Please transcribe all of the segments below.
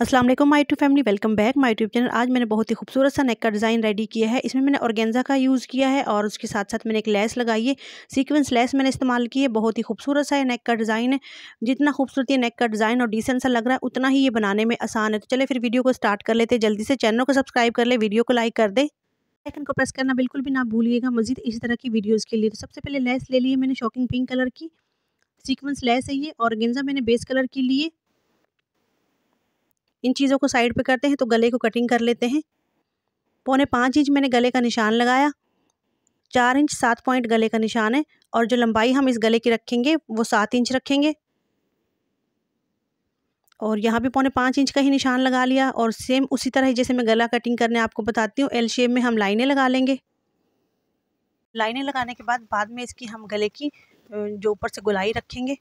Aslam my to family welcome back my tube channel आज मैंने बहुत ही खूबसूरत सा नेक का डिज़ाइन रेडी किया है इसमें मैंने ऑर्गेंजा का यूज़ किया है और उसके साथ साथ मैंने एक लेस लगाई है सीक्वेंस लेस मैंने इस्तेमाल की है बहुत ही खूबसूरत सा है नेक का डिज़ाइन है जितना खूबसूरत ये नेक का डिज़ाइन और डिसेंट सा लग रहा है उतना ही ये बनाने में आसान है तो चले फिर वीडियो को स्टार्ट कर लेते जल्दी से चैनल को सब्सक्राइब कर ले वीडियो को लाइक कर दे आइकन को प्रेस करना बिल्कुल भी ना भूलिएगा मजीद इसी तरह की वीडियोज़ के लिए तो सबसे पहले लेस ले ली है मैंने शॉकिंग पिंक कलर की सीक्वेंस लेस है ये ऑर्गेंजा मैंने बेस कलर की लिए इन चीज़ों को साइड पे करते हैं तो गले को कटिंग कर लेते हैं पौने पाँच इंच मैंने गले का निशान लगाया चार इंच सात पॉइंट गले का निशान है और जो लंबाई हम इस गले की रखेंगे वो सात इंच रखेंगे और यहाँ भी पौने पाँच इंच का ही निशान लगा लिया और सेम उसी तरह जैसे मैं गला कटिंग करने आपको बताती हूँ एल शेप में हम लाइनें लगा लेंगे लाइनें लगाने के बाद बाद में इसकी हम गले की जो ऊपर से गुलाई रखेंगे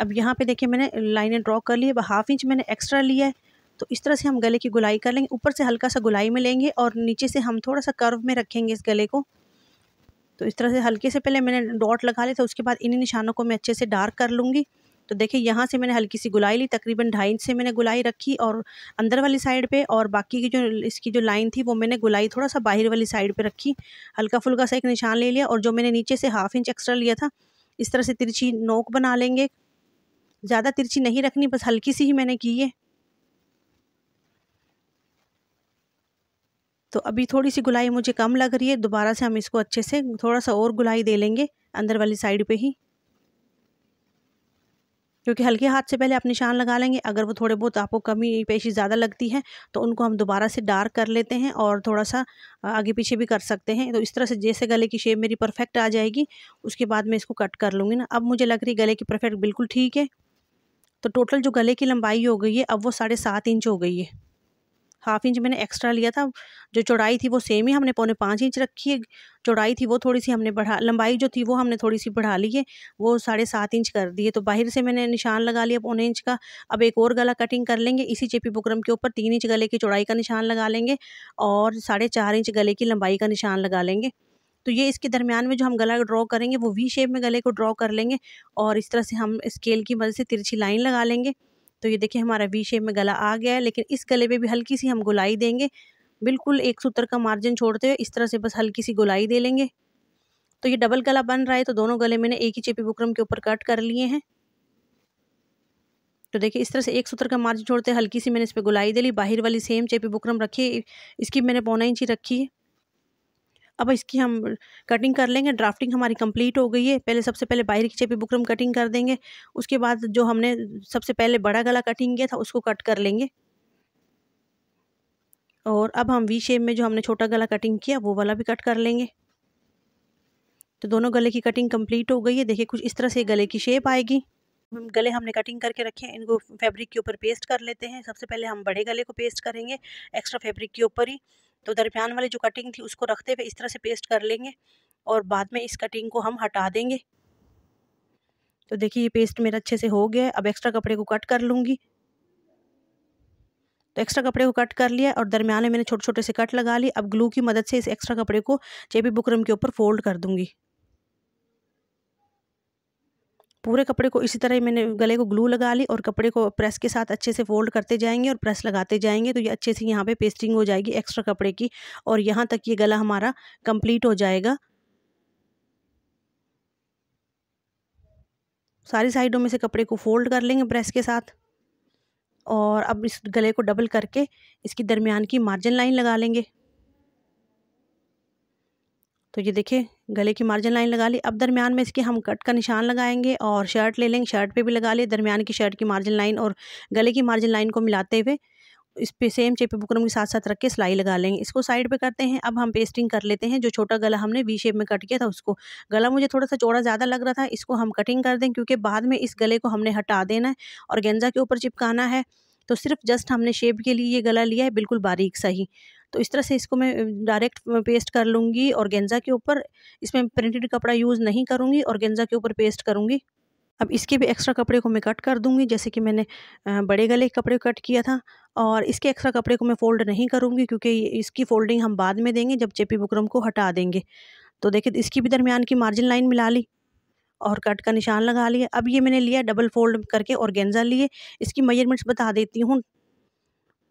अब यहाँ पे देखिए मैंने लाइनें ड्रॉ कर ली है हाफ इंच मैंने एक्स्ट्रा लिया है तो इस तरह से हम गले की गुलाई कर लेंगे ऊपर से हल्का सा गुलाई में लेंगे और नीचे से हम थोड़ा सा कर्व में रखेंगे इस गले को तो इस तरह से हल्के से पहले मैंने डॉट लगा लिया था उसके बाद इन्हीं निशानों को मैं अच्छे से डार्क कर लूँगी तो देखिए यहाँ से मैंने हल्की सी गुलाई ली तकरीबन ढाई इंच से मैंने गुलाई रखी और अंदर वाली साइड पे और बाकी की जो इसकी जो लाइन थी वो मैंने गुलाई थोड़ा सा बाहर वाली साइड पे रखी हल्का फुल्का सा एक निशान ले लिया और जो मैंने नीचे से हाफ इंच एक्स्ट्रा लिया था इस तरह से तिरछी नोक बना लेंगे ज़्यादा तिरछी नहीं रखनी बस हल्की सी ही मैंने की है तो अभी थोड़ी सी गुलाई मुझे कम लग रही है दोबारा से हम इसको अच्छे से थोड़ा सा और गुलाई दे लेंगे अंदर वाली साइड पे ही क्योंकि हल्के हाथ से पहले आप निशान लगा लेंगे अगर वो थोड़े बहुत आपको कमी पेशी ज़्यादा लगती है तो उनको हम दोबारा से डार्क कर लेते हैं और थोड़ा सा आगे पीछे भी कर सकते हैं तो इस तरह से जैसे गले की शेप मेरी परफेक्ट आ जाएगी उसके बाद मैं इसको कट कर लूँगी ना अब मुझे लग रही गले की परफेक्ट बिल्कुल ठीक है तो टोटल जो गले की लंबाई हो गई है अब वो साढ़े सात इंच हो गई है हाफ इंच मैंने एक्स्ट्रा लिया था जो चौड़ाई थी वो सेम ही हमने पौने पाँच इंच रखी है चौड़ाई थी वो थोड़ी सी हमने बढ़ा लंबाई जो थी वो हमने थोड़ी सी बढ़ा ली है वो साढ़े सात इंच कर दिए तो बाहर से मैंने निशान लगा लिया पौने इंच का अब एक और गला कटिंग कर लेंगे इसी चेपी बुकरम के ऊपर तीन इंच गले की चौड़ाई का निशान लगा लेंगे और साढ़े चार इंच गले की लंबाई का निशान लगा लेंगे तो ये इसके दरमियान में जो हम गला ड्रॉ करेंगे वो वी शेप में गले को ड्रॉ कर लेंगे और इस तरह से हम स्केल की मदद से तिरछी लाइन लगा लेंगे तो ये देखिए हमारा वी शेप में गला आ गया है लेकिन इस गले पे भी हल्की सी हम गुलाई देंगे बिल्कुल एक सूत्र का मार्जिन छोड़ते हुए इस तरह से बस हल्की सी गुलाई दे लेंगे तो ये डबल गला बन रहा है तो दोनों गले मैंने एक ही चेपी बुकरम के ऊपर कट कर लिए हैं तो देखिए इस तरह से एक सूत्र का मार्जिन छोड़ते हल्की सी मैंने इस पर गुलाई दे ली बाहर वाली सेम चेपी बुकरम रखी इसकी मैंने पौना इंची रखी है अब इसकी हम कटिंग कर लेंगे ड्राफ्टिंग हमारी कंप्लीट हो गई है पहले सबसे पहले बाहर की चेपी बुकरम कटिंग कर देंगे उसके बाद जो हमने सबसे पहले बड़ा गला कटिंग किया था उसको कट कर लेंगे और अब हम वी शेप में जो हमने छोटा गला कटिंग किया वो वाला भी कट कर लेंगे तो दोनों गले की कटिंग कंप्लीट हो गई है देखिए कुछ इस तरह से गले की शेप आएगी गले हमने कटिंग करके रखे हैं इनको फैब्रिक के ऊपर पेस्ट कर लेते हैं सबसे पहले हम बड़े गले को पेस्ट करेंगे एक्स्ट्रा फैब्रिक के ऊपर ही तो दरमियान वाली जो कटिंग थी उसको रखते हुए इस तरह से पेस्ट कर लेंगे और बाद में इस कटिंग को हम हटा देंगे तो देखिए ये पेस्ट मेरा अच्छे से हो गया है अब एक्स्ट्रा कपड़े को कट कर लूँगी तो एक्स्ट्रा कपड़े को कट कर लिया और दरमियान में मैंने छोटे छोटे से कट लगा लिए अब ग्लू की मदद से इस एक्स्ट्रा कपड़े को जेबी बुकरम के ऊपर फोल्ड कर दूंगी पूरे कपड़े को इसी तरह ही मैंने गले को ग्लू लगा ली और कपड़े को प्रेस के साथ अच्छे से फोल्ड करते जाएंगे और प्रेस लगाते जाएंगे तो ये अच्छे से यहाँ पे पेस्टिंग हो जाएगी एक्स्ट्रा कपड़े की और यहाँ तक ये गला हमारा कंप्लीट हो जाएगा सारी साइडों में से कपड़े को फोल्ड कर लेंगे प्रेस के साथ और अब इस गले को डबल करके इसकी दरमियान की मार्जिन लाइन लगा लेंगे तो ये देखिए गले की मार्जिन लाइन लगा ली अब दरमियान में इसके हम कट का निशान लगाएंगे और शर्ट ले लेंगे शर्ट पे भी लगा लिए दरमियान की शर्ट की मार्जिन लाइन और गले की मार्जिन लाइन को मिलाते हुए इस पे सेम चेपे बुकरम के साथ साथ रख के सिलाई लगा लेंगे इसको साइड पे करते हैं अब हम पेस्टिंग कर लेते हैं जो छोटा गला हमने वी शेप में कट किया था उसको गला मुझे थोड़ा सा चौड़ा ज़्यादा लग रहा था इसको हम कटिंग कर दें क्योंकि बाद में इस गले को हमने हटा देना है और गेंजा के ऊपर चिपकाना है तो सिर्फ जस्ट हमने शेप के लिए ये गला लिया है बिल्कुल बारीक सा ही तो इस तरह से इसको मैं डायरेक्ट पेस्ट कर लूँगी और गेंजा के ऊपर इसमें प्रिंटेड कपड़ा यूज़ नहीं करूँगी और गेंजा के ऊपर पेस्ट करूँगी अब इसके भी एक्स्ट्रा कपड़े को मैं कट कर दूंगी जैसे कि मैंने बड़े गले के कपड़े कट किया था और इसके एक्स्ट्रा कपड़े को मैं फ़ोल्ड नहीं करूँगी क्योंकि इसकी फ़ोल्डिंग हम बाद में देंगे जब चेपी बुकरम को हटा देंगे तो देखिए इसकी भी दरमियान की मार्जिन लाइन मिला ली और कट का निशान लगा लिया अब ये मैंने लिया डबल फोल्ड करके और गेंजा लिए इसकी मेजरमेंट्स बता देती हूँ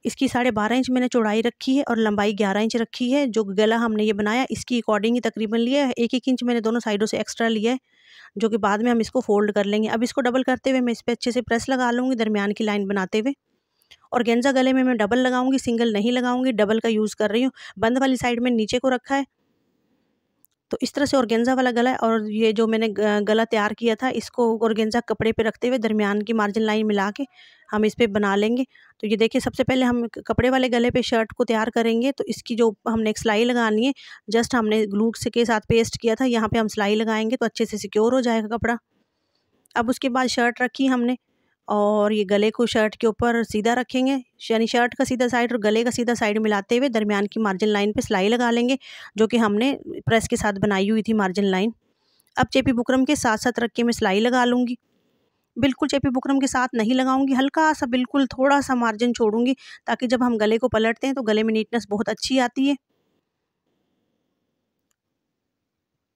इसकी साढ़े बारह इंच मैंने चौड़ाई रखी है और लंबाई ग्यारह इंच रखी है जो गला हमने ये बनाया इसकी अकॉर्डिंग ही तकरीबन लिया है एक एक इंच मैंने दोनों साइडों से एक्स्ट्रा लिया है जो कि बाद में हम इसको फोल्ड कर लेंगे अब इसको डबल करते हुए मैं इस पर अच्छे से प्रेस लगा लूँगी दरमियान की लाइन बनाते हुए और गेंजा गले में मैं डबल लगाऊंगी सिंगल नहीं लगाऊंगी डबल का यूज़ कर रही हूँ बंद वाली साइड में नीचे को रखा है तो इस तरह से ऑर्गेंजा वाला गला है और ये जो मैंने गला तैयार किया था इसको ऑर्गेंजा कपड़े पे रखते हुए दरमियान की मार्जिन लाइन मिला के हम इस पर बना लेंगे तो ये देखिए सबसे पहले हम कपड़े वाले गले पे शर्ट को तैयार करेंगे तो इसकी जो हमने एक सिलाई लगानी है जस्ट हमने ग्लू से के साथ पेस्ट किया था यहाँ पर हम सिलाई लगाएंगे तो अच्छे से सिक्योर हो जाएगा कपड़ा अब उसके बाद शर्ट रखी हमने और ये गले को शर्ट के ऊपर सीधा रखेंगे यानी शर्ट का सीधा साइड और गले का सीधा साइड मिलाते हुए दरमियान की मार्जिन लाइन पे सिलाई लगा लेंगे जो कि हमने प्रेस के साथ बनाई हुई थी मार्जिन लाइन अब चेपी बुकरम के साथ साथ रख के मैं सिलाई लगा लूँगी बिल्कुल चेपी बुकरम के साथ नहीं लगाऊंगी हल्का सा बिल्कुल थोड़ा सा मार्जिन छोड़ूंगी ताकि जब हम गले को पलटते हैं तो गले में नीटनेस बहुत अच्छी आती है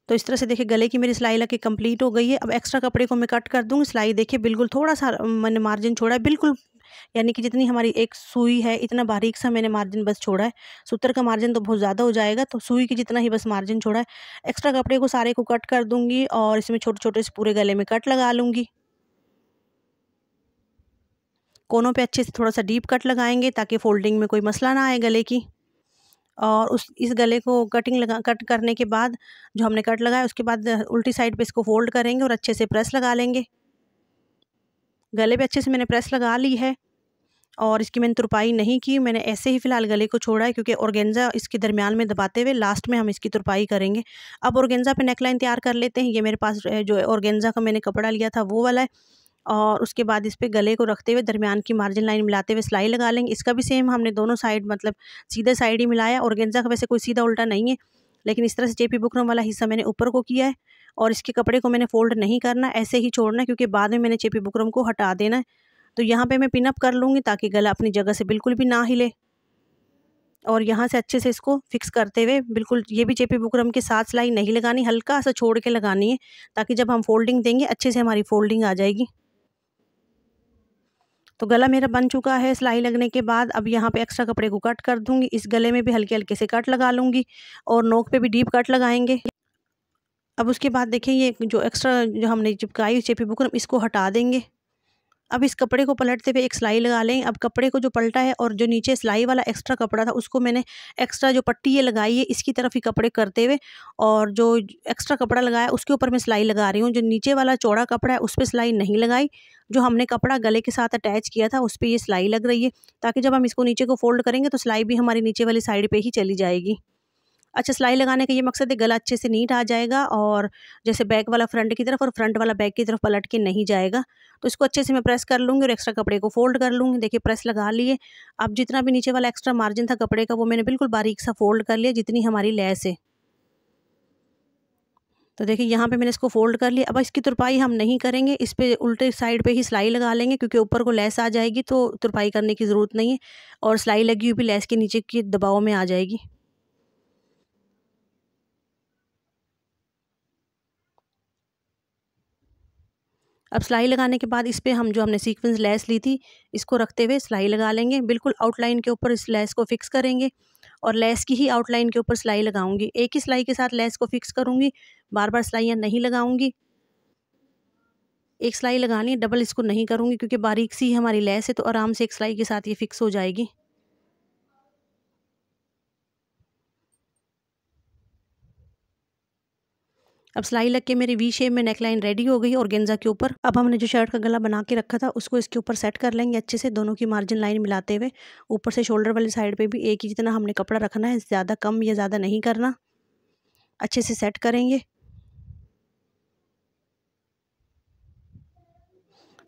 तो इस तरह से देखिए गले की मेरी सिलाई लग के कम्प्लीट हो गई है अब एक्स्ट्रा कपड़े को मैं कट कर दूँगी सिलाई देखिए बिल्कुल थोड़ा सा मैंने मार्जिन छोड़ा है बिल्कुल यानी कि जितनी हमारी एक सुई है इतना बारीक सा मैंने मार्जिन बस छोड़ा है सूत्र का मार्जिन तो बहुत ज़्यादा हो जाएगा तो सुई की जितना ही बस मार्जिन छोड़ा है एक्स्ट्रा कपड़े को सारे को कट कर दूँगी और इसमें छोटे छोटे से पूरे गले में कट लगा लूँगी कोनों पे अच्छे से थोड़ा सा डीप कट लगाएंगे ताकि फोल्डिंग में कोई मसला ना आए गले की और उस इस गले को कटिंग लगा कट करने के बाद जो हमने कट लगाया उसके बाद उल्टी साइड पे इसको फोल्ड करेंगे और अच्छे से प्रेस लगा लेंगे गले पे अच्छे से मैंने प्रेस लगा ली है और इसकी मैंने तुरपाई नहीं की मैंने ऐसे ही फ़िलहाल गले को छोड़ा है क्योंकि औरगेंजा इसके दरमियान में दबाते हुए लास्ट में हम इसकी तुरपाई करेंगे अब औरगेंजा पे नेकलाइन तैयार कर लेते हैं ये मेरे पास जो औरगेंजा का मैंने कपड़ा लिया था वो वाला है और उसके बाद इस पर गले को रखते हुए दरमियान की मार्जिन लाइन मिलाते हुए सिलाई लगा लेंगे इसका भी सेम हमने दोनों साइड मतलब सीधे साइड ही मिलाया और गेंजा का वैसे कोई सीधा उल्टा नहीं है लेकिन इस तरह से जेपी बुकरम वाला हिस्सा मैंने ऊपर को किया है और इसके कपड़े को मैंने फोल्ड नहीं करना ऐसे ही छोड़ना क्योंकि बाद में मैंने जेपी बुकरम को हटा देना है तो यहाँ पर मैं पिनअप कर लूँगी ताकि गला अपनी जगह से बिल्कुल भी ना हिले और यहाँ से अच्छे से इसको फिक्स करते हुए बिल्कुल ये भी जेपी बुकरम के साथ सिलाई नहीं लगानी हल्का सा छोड़ के लगानी है ताकि जब हम फोल्डिंग देंगे अच्छे से हमारी फोल्डिंग आ जाएगी तो गला मेरा बन चुका है सिलाई लगने के बाद अब यहाँ पे एक्स्ट्रा कपड़े को कट कर दूँगी इस गले में भी हल्के हल्के से कट लगा लूँगी और नोक पे भी डीप कट लगाएंगे अब उसके बाद देखें ये जो एक्स्ट्रा जो हमने चिपकाई चेपी बुकरम इसको हटा देंगे अब इस कपड़े को पलटते हुए एक सिलाई लगा लें अब कपड़े को जो पलटा है और जो नीचे सिलाई वाला एक्स्ट्रा कपड़ा था उसको मैंने एक्स्ट्रा जो पट्टी ये लगाई है इसकी तरफ ही कपड़े करते हुए और जो एक्स्ट्रा कपड़ा लगाया उसके ऊपर मैं सिलाई लगा रही हूँ जो नीचे वाला चौड़ा कपड़ा है उस पर सिलाई नहीं लगाई जो हमने कपड़ा गले के साथ अटैच किया था उस पर ये सिलाई लग रही है ताकि जब हम इसको नीचे को फोल्ड करेंगे तो सिलाई भी हमारी नीचे वाली साइड पर ही चली जाएगी अच्छा सिलाई लगाने का ये मकसद है गला अच्छे से नीट आ जाएगा और जैसे बैक वाला फ्रंट की तरफ और फ्रंट वाला बैक की तरफ पलट के नहीं जाएगा तो इसको अच्छे से मैं प्रेस कर लूँगी और एक्स्ट्रा कपड़े को फोल्ड कर लूँगी देखिए प्रेस लगा लिए अब जितना भी नीचे वाला एक्स्ट्रा मार्जिन था कपड़े का वो मैंने बिल्कुल बारीक सा फोल्ड कर लिया जितनी हमारी लैस है तो देखिए यहाँ पे मैंने इसको फोल्ड कर लिया अब इसकी तुरपाई हम नहीं करेंगे इस पर उल्टे साइड पे ही सिलाई लगा लेंगे क्योंकि ऊपर को लैस आ जाएगी तो तुरपाई करने की ज़रूरत नहीं है और सिलाई लगी हुई भी लैस के नीचे के दबाव में आ जाएगी अब सिलाई लगाने के बाद इस पर हम जो हमने सीक्वेंस लैस ली थी इसको रखते हुए सिलाई लगा लेंगे बिल्कुल आउटलाइन के ऊपर इस लैस को फिक्स करेंगे और लैस की ही आउटलाइन के ऊपर सिलाई लगाऊंगी एक ही सिलाई के साथ लैस को फिक्स करूँगी बार बार सिलाइयाँ नहीं लगाऊँगी एक सिलाई लगानी है डबल इसको नहीं करूँगी क्योंकि बारीक सी हमारी लैस है तो आराम से एक सिलाई के साथ ये फिक्स हो जाएगी अब सिलाई लग के मेरी वी शेप में नेकलाइन रेडी हो गई और गेंजा के ऊपर अब हमने जो शर्ट का गला बना के रखा था उसको इसके ऊपर सेट कर लेंगे अच्छे से दोनों की मार्जिन लाइन मिलाते हुए ऊपर से शोल्डर वाली साइड पर भी एक ही जितना हमने कपड़ा रखना है ज़्यादा कम या ज़्यादा नहीं करना अच्छे से सेट करेंगे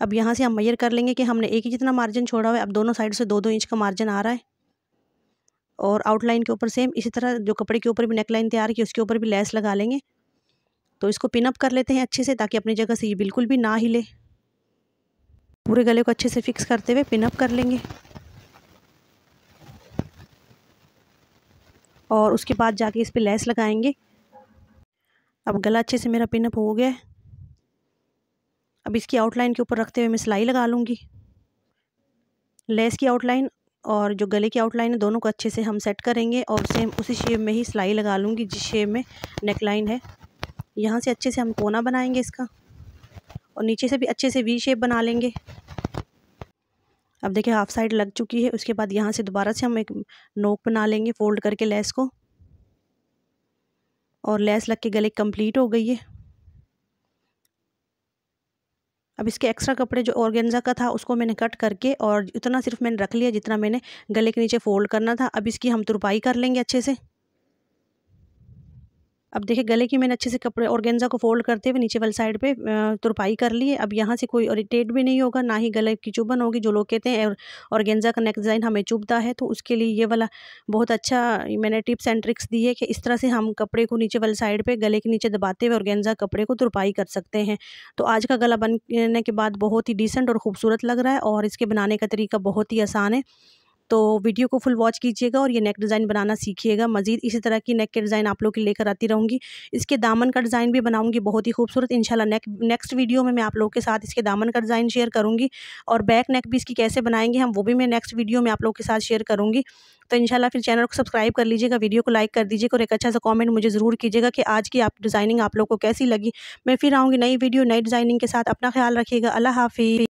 अब यहाँ से हम मैयर कर लेंगे कि हमने एक ही जितना मार्जिन छोड़ा हुआ है अब दोनों साइड से दो दो इंच का मार्जिन आ रहा है और आउटलाइन के ऊपर सेम इसी तरह जो कपड़े के ऊपर भी नेकलाइन तैयार की उसके ऊपर भी लेस लगा लेंगे तो इसको पिनअप कर लेते हैं अच्छे से ताकि अपनी जगह से ये बिल्कुल भी ना हिले पूरे गले को अच्छे से फिक्स करते हुए पिनअप कर लेंगे और उसके बाद जाके इस पर लेस लगाएंगे अब गला अच्छे से मेरा पिनअप हो गया है अब इसकी आउटलाइन के ऊपर रखते हुए मैं सिलाई लगा लूँगी लेस की आउटलाइन और जो गले की आउटलाइन है दोनों को अच्छे से हम सेट करेंगे और सेम उसी शेप में ही सिलाई लगा लूँगी जिस शेप में नेकलाइन है यहाँ से अच्छे से हम कोना बनाएंगे इसका और नीचे से भी अच्छे से वी शेप बना लेंगे अब देखिए हाफ साइड लग चुकी है उसके बाद यहाँ से दोबारा से हम एक नोक बना लेंगे फोल्ड करके लेस को और लेस लग के गले कंप्लीट हो गई है अब इसके एक्स्ट्रा कपड़े जो ऑर्गेन्जा का था उसको मैंने कट करके और उतना सिर्फ मैंने रख लिया जितना मैंने गले के नीचे फ़ोल्ड करना था अब इसकी हम तुरपाई कर लेंगे अच्छे से अब देखिए गले की मैंने अच्छे से कपड़े ऑर्गेन्जा को फोल्ड करते हुए नीचे वाली साइड पे तुरपाई कर ली है अब यहाँ से कोई इरिटेट भी नहीं होगा ना ही गले की चुभन होगी जो लोग कहते हैं और ऑर्गेन्जा का नेक डिज़ाइन हमें चुभता है तो उसके लिए ये वाला बहुत अच्छा मैंने टिप्स एंड ट्रिक्स दी है कि इस तरह से हम कपड़े को नीचे वाली साइड पर गले के नीचे दबाते हुए ऑर्गेन्जा कपड़े को तुरपाई कर सकते हैं तो आज का गला बनने के बाद बहुत ही डिसेंट और ख़ूबसूरत लग रहा है और इसके बनाने का तरीका बहुत ही आसान है तो वीडियो को फुल वॉच कीजिएगा और ये नेक डिज़ाइन बनाना सीखिएगा मज़ीद इसी तरह की नेक के डिज़ाइन आप लोग के लेकर आती रहूँगी इसके दामन का डिज़ाइन भी बनाऊँगी बहुत ही खूबसूरत शाला नेक नेक्स्ट वीडियो में मैं आप लोगों के साथ इसके दामन का डिज़ाइन शेयर करूँगी और बैक नेक भी इसकी कैसे बनाएंगे हम वो भी मैं नेक्स्ट वीडियो में आप लोग के साथ शेयर करूँगी तो इनशाला फिर चैनल को सब्सक्राइब कर लीजिएगा वीडियो को लाइक कर दीजिएगा और एक अच्छा सा कॉमेंट मुझे ज़रूर कीजिएगा कि आज की आप डिज़ाइनिंग आप लोग को कैसी लगी मैं फिर आऊँगी नई वीडियो नई डिज़ाइनिंग के साथ अपना ख्याल रखिएगा अल्लाह हाफी